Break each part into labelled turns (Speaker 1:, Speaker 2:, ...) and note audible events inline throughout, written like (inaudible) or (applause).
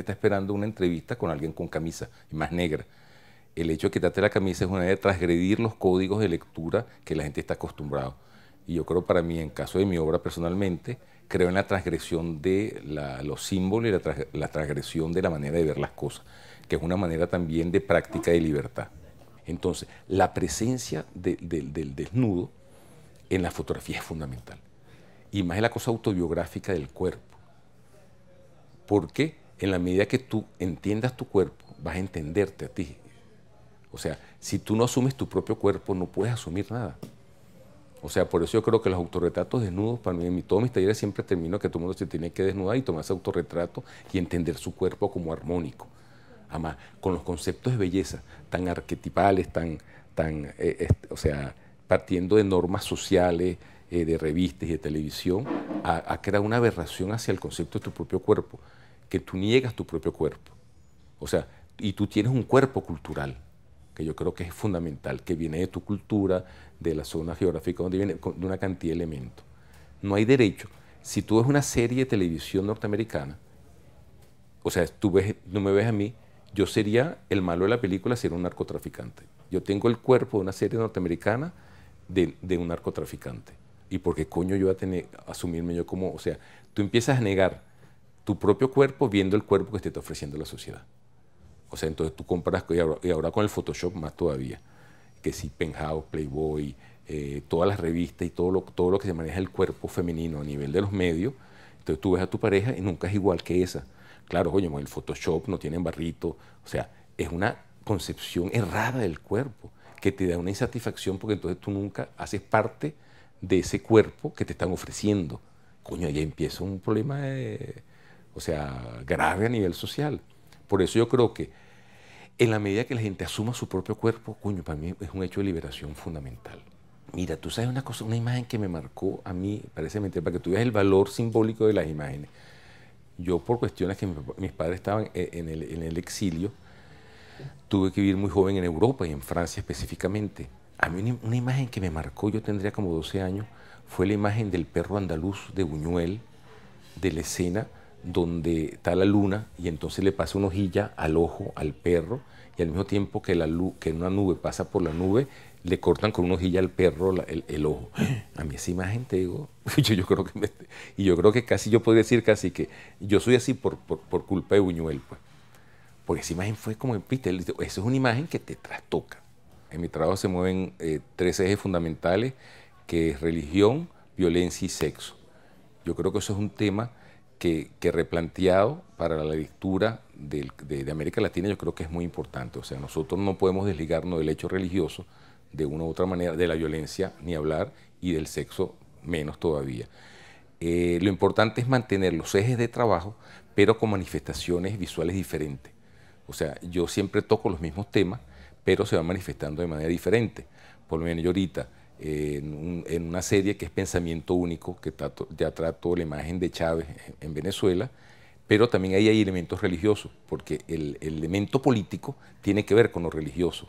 Speaker 1: está esperando una entrevista con alguien con camisa, más negra. El hecho de quitarte la camisa es una de transgredir los códigos de lectura que la gente está acostumbrado. Y yo creo para mí, en caso de mi obra personalmente, creo en la transgresión de los símbolos y la, transgresión de la manera de ver las cosas, que es una manera también de práctica de libertad. Entonces, la presencia del desnudo en la fotografía es fundamental. Y más es la cosa autobiográfica del cuerpo. ¿Por qué? en la medida que tú entiendas tu cuerpo, vas a entenderte a ti. O sea, si tú no asumes tu propio cuerpo, no puedes asumir nada. O sea, por eso yo creo que los autorretratos desnudos, para mí, en todos mis talleres siempre termino que todo el mundo se tiene que desnudar y tomarse autorretrato y entender su cuerpo como armónico. Además, con los conceptos de belleza tan arquetipales, tan, tan eh, o sea, partiendo de normas sociales, eh, de revistas y de televisión, ha, creado una aberración hacia el concepto de tu propio cuerpo que tú niegas tu propio cuerpo. O sea, y tú tienes un cuerpo cultural, que yo creo que es fundamental, que viene de tu cultura, de la zona geográfica donde viene, de una cantidad de elementos. No hay derecho. Si tú ves una serie de televisión norteamericana, o sea, tú, ves, no me ves a mí, yo sería el malo de la película ser un narcotraficante. Yo tengo el cuerpo de una serie norteamericana de, un narcotraficante. ¿Y por qué coño yo voy a tener, asumirme yo como, o sea, tú empiezas a negar tu propio cuerpo viendo el cuerpo que te está ofreciendo la sociedad. O sea, entonces tú compras, y ahora, con el Photoshop más todavía, que si Penthouse, Playboy, eh, todas las revistas y todo lo, todo lo que se maneja el cuerpo femenino a nivel de los medios, entonces tú ves a tu pareja y nunca es igual que esa. Claro, con el Photoshop no tienen barrito, o sea, es una concepción errada del cuerpo que te da una insatisfacción porque entonces tú nunca haces parte de ese cuerpo que te están ofreciendo. Coño, ahí empieza un problema de o sea, grave a nivel social. Por eso yo creo que en la medida que la gente asuma su propio cuerpo, coño, para mí es un hecho de liberación fundamental. Mira, tú sabes una cosa, una imagen que me marcó a mí, parece mentira, para que tú veas el valor simbólico de las imágenes. Yo por cuestiones que mis padres estaban e-, en el, exilio, tuve que vivir muy joven en Europa y en Francia específicamente. A mí una, una, imagen que me marcó, yo tendría como 12 años, fue la imagen del perro andaluz de Buñuel, de la escena donde está la luna y entonces le pasa una hojilla al ojo, al perro, y al mismo tiempo que, la luz, que una nube pasa por la nube, le cortan con una hojilla al perro el, ojo. A mí esa imagen te digo, (laughs) yo, creo que y yo creo que casi yo podría decir casi que yo soy así por, por, por culpa de Buñuel, pues. Porque esa imagen fue como, viste, eso es una imagen que te trastoca. En mi trabajo se mueven eh, tres ejes fundamentales, que es religión, violencia y sexo. Yo creo que eso es un tema que, replanteado para la lectura de, América Latina yo creo que es muy importante. O sea, nosotros no podemos desligarnos del hecho religioso de una u otra manera, de la violencia ni hablar y del sexo menos todavía. Eh, lo importante es mantener los ejes de trabajo, pero con manifestaciones visuales diferentes. O sea, yo siempre toco los mismos temas, pero se van manifestando de manera diferente. Por lo menos yo ahorita en, una serie que es Pensamiento Único, que ya trató la imagen de Chávez en, Venezuela, pero también ahí hay elementos religiosos, porque el, elemento político tiene que ver con lo religioso.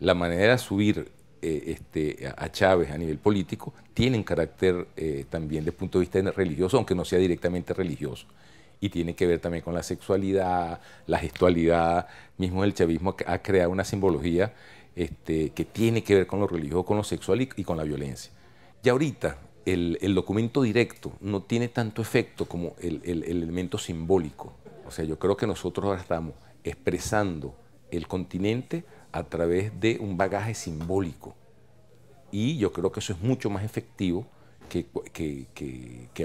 Speaker 1: La manera de subir eh, este, a Chávez a nivel político tiene un carácter eh, también de punto de vista religioso, aunque no sea directamente religioso y tiene que ver también con la sexualidad, la gestualidad, mismo el chavismo ha creado una simbología este, que tiene que ver con lo religioso, con lo sexual y, con la violencia. Y ahorita el, documento directo no tiene tanto efecto como el, elemento simbólico. O sea, yo creo que nosotros ahora estamos expresando el continente a través de un bagaje simbólico. Y yo creo que eso es mucho más efectivo que,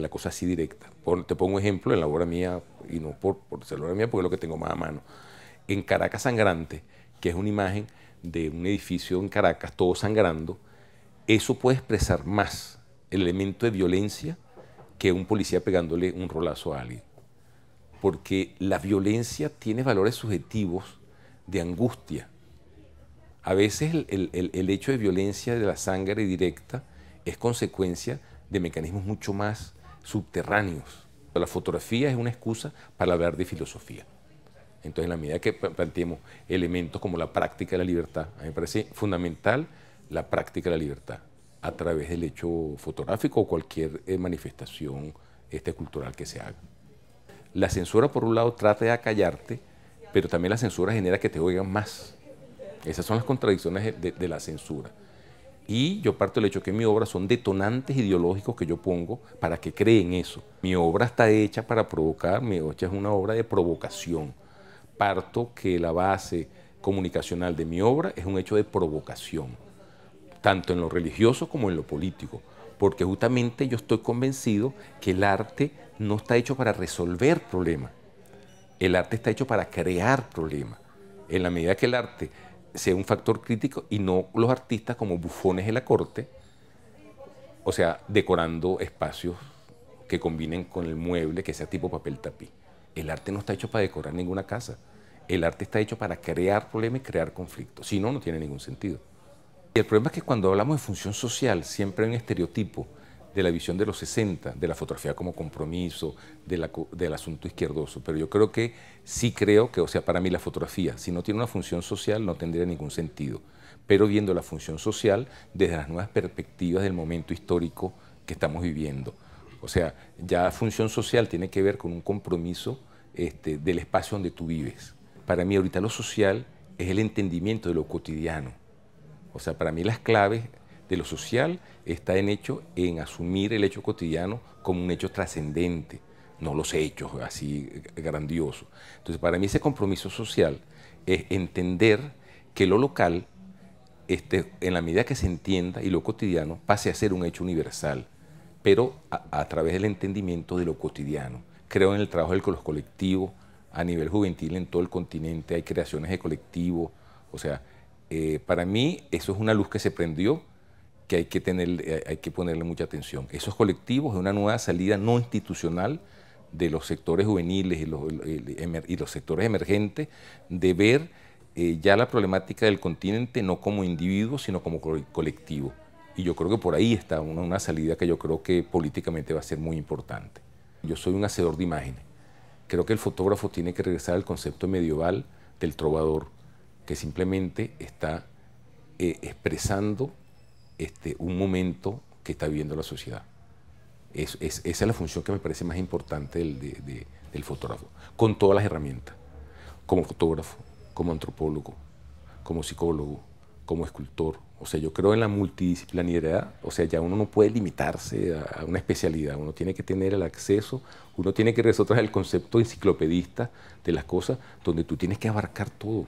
Speaker 1: la cosa así directa. te pongo un ejemplo en la obra mía, y no por, por ser la obra mía, porque es lo que tengo más a mano. En Caracas Sangrante, que es una imagen de un edificio en Caracas, todo sangrando, eso puede expresar más el elemento de violencia que un policía pegándole un rolazo a alguien. Porque la violencia tiene valores subjetivos de angustia. A veces el, hecho de violencia de la sangre directa es consecuencia de mecanismos mucho más subterráneos. La fotografía es una excusa para hablar de filosofía. Entonces, en la medida que planteemos elementos como la práctica de la libertad, a mí me parece fundamental la práctica de la libertad a través del hecho fotográfico o cualquier eh, manifestación este, cultural que se haga. La censura, por un lado, trata de acallarte, pero también la censura genera que te oigan más. Esas son las contradicciones de, de la censura. Y yo parto del hecho que mi obra son detonantes ideológicos que yo pongo para que creen eso. Mi obra está hecha para provocar, mi obra es una obra de provocación parto que la base comunicacional de mi obra es un hecho de provocación, tanto en lo religioso como en lo político, porque justamente yo estoy convencido que el arte no está hecho para resolver problemas, el arte está hecho para crear problemas. En la medida que el arte sea un factor crítico y no los artistas como bufones de la corte, o sea, decorando espacios que combinen con el mueble, que sea tipo papel tapiz. El arte no está hecho para decorar ninguna casa. El arte está hecho para crear problemas y crear conflictos. Si no, no tiene ningún sentido. Y el problema es que cuando hablamos de función social, siempre hay un estereotipo de la visión de los 60, de la fotografía como compromiso, del asunto izquierdoso. Pero yo creo que sí creo que, o sea, para mí la fotografía, si no tiene una función social, no tendría ningún sentido. Pero viendo la función social desde las nuevas perspectivas del momento histórico que estamos viviendo. O sea, ya función social tiene que ver con un compromiso este, del espacio donde tú vives. Para mí ahorita lo social es el entendimiento de lo cotidiano. O sea, para mí las claves de lo social están en hecho en asumir el hecho cotidiano como un hecho trascendente, no los hechos así eh, grandiosos. Entonces, para mí ese compromiso social es entender que lo local, este, en la medida que se entienda y lo cotidiano, pase a ser un hecho universal pero a, través del entendimiento de lo cotidiano. Creo en el trabajo de los colectivos a nivel juvenil en todo el continente, hay creaciones de colectivos, o sea, eh, para mí eso es una luz que se prendió que hay que, tener, eh, hay que ponerle mucha atención. Esos colectivos es una nueva salida no institucional de los sectores juveniles y los, sectores emergentes, de ver eh, ya la problemática del continente no como individuo, sino como colectivo. Y yo creo que por ahí está una, salida que yo creo que políticamente va a ser muy importante. Yo soy un hacedor de imágenes. Creo que el fotógrafo tiene que regresar al concepto medieval del trovador, que simplemente está eh, expresando este, un momento que está viviendo la sociedad. esa es la función que me parece más importante del, del fotógrafo, con todas las herramientas, como fotógrafo, como antropólogo, como psicólogo, como escultor, o sea, yo creo en la multidisciplinariedad, o sea, ya uno no puede limitarse a, una especialidad, uno tiene que tener el acceso, uno tiene que resolver el concepto enciclopedista de las cosas, donde tú tienes que abarcar todo,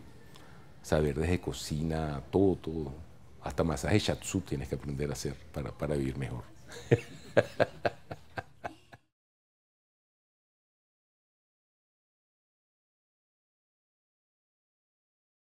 Speaker 1: saber desde cocina, todo, todo, hasta masaje shatsu tienes que aprender a hacer para, para vivir mejor. (laughs)